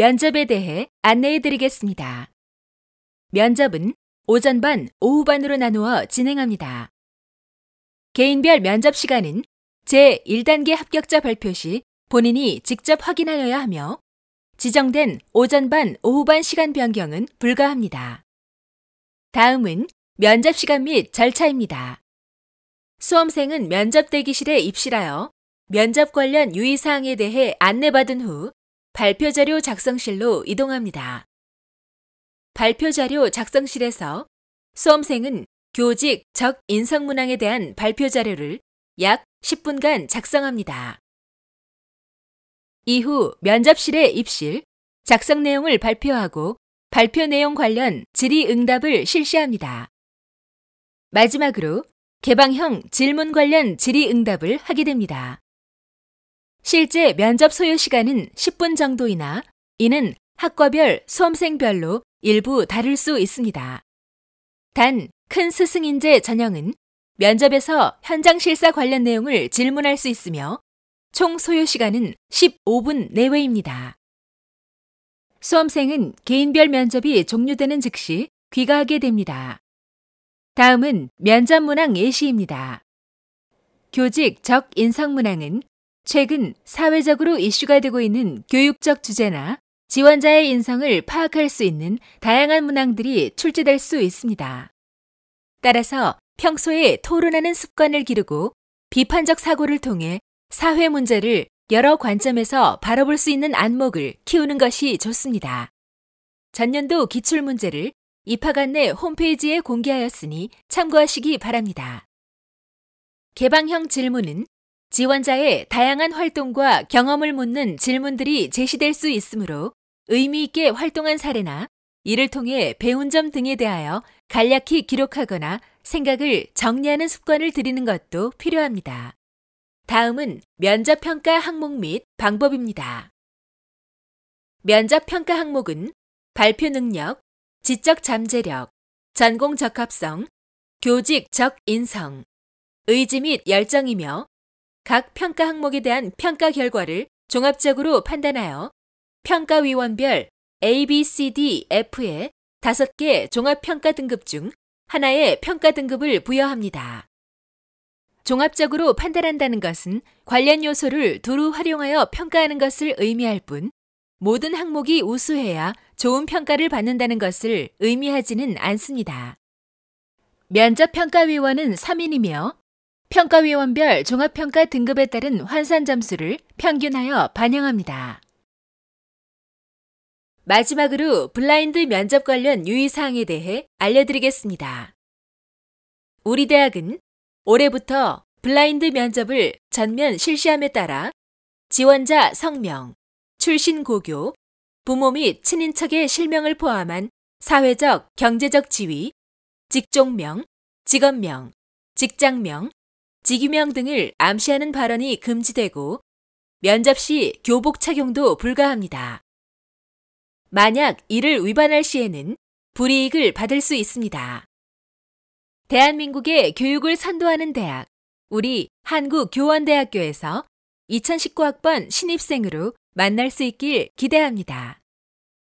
면접에 대해 안내해 드리겠습니다. 면접은 오전반, 오후반으로 나누어 진행합니다. 개인별 면접 시간은 제1단계 합격자 발표 시 본인이 직접 확인하여야 하며 지정된 오전반, 오후반 시간 변경은 불가합니다. 다음은 면접 시간 및 절차입니다. 수험생은 면접 대기실에 입실하여 면접 관련 유의사항에 대해 안내받은 후 발표자료 작성실로 이동합니다. 발표자료 작성실에서 수험생은 교직 적 인성문항에 대한 발표자료를 약 10분간 작성합니다. 이후 면접실에 입실, 작성 내용을 발표하고 발표 내용 관련 질의 응답을 실시합니다. 마지막으로 개방형 질문 관련 질의 응답을 하게 됩니다. 실제 면접 소요 시간은 10분 정도이나 이는 학과별 수험생별로 일부 다를 수 있습니다. 단, 큰 스승인재 전형은 면접에서 현장 실사 관련 내용을 질문할 수 있으며 총 소요 시간은 15분 내외입니다. 수험생은 개인별 면접이 종료되는 즉시 귀가하게 됩니다. 다음은 면접 문항 예시입니다. 교직 적 인성 문항은 최근 사회적으로 이슈가 되고 있는 교육적 주제나 지원자의 인성을 파악할 수 있는 다양한 문항들이 출제될 수 있습니다. 따라서 평소에 토론하는 습관을 기르고 비판적 사고를 통해 사회 문제를 여러 관점에서 바라볼 수 있는 안목을 키우는 것이 좋습니다. 전년도 기출문제를 입학 안내 홈페이지에 공개하였으니 참고하시기 바랍니다. 개방형 질문은 지원자의 다양한 활동과 경험을 묻는 질문들이 제시될 수 있으므로 의미 있게 활동한 사례나 이를 통해 배운 점 등에 대하여 간략히 기록하거나 생각을 정리하는 습관을 들이는 것도 필요합니다. 다음은 면접평가 항목 및 방법입니다. 면접평가 항목은 발표 능력, 지적 잠재력, 전공 적합성, 교직 적 인성, 의지 및 열정이며 각 평가 항목에 대한 평가 결과를 종합적으로 판단하여 평가위원별 A, B, C, D, f 의 다섯 개 종합평가 등급 중 하나의 평가 등급을 부여합니다. 종합적으로 판단한다는 것은 관련 요소를 두루 활용하여 평가하는 것을 의미할 뿐 모든 항목이 우수해야 좋은 평가를 받는다는 것을 의미하지는 않습니다. 면접평가위원은 3인이며 평가위원별 종합평가 등급에 따른 환산 점수를 평균하여 반영합니다. 마지막으로 블라인드 면접 관련 유의사항에 대해 알려드리겠습니다. 우리 대학은 올해부터 블라인드 면접을 전면 실시함에 따라 지원자 성명, 출신 고교, 부모 및 친인척의 실명을 포함한 사회적, 경제적 지위, 직종명, 직업명, 직장명, 직위명 등을 암시하는 발언이 금지되고 면접 시 교복 착용도 불가합니다. 만약 이를 위반할 시에는 불이익을 받을 수 있습니다. 대한민국의 교육을 선도하는 대학, 우리 한국교원대학교에서 2019학번 신입생으로 만날 수 있길 기대합니다.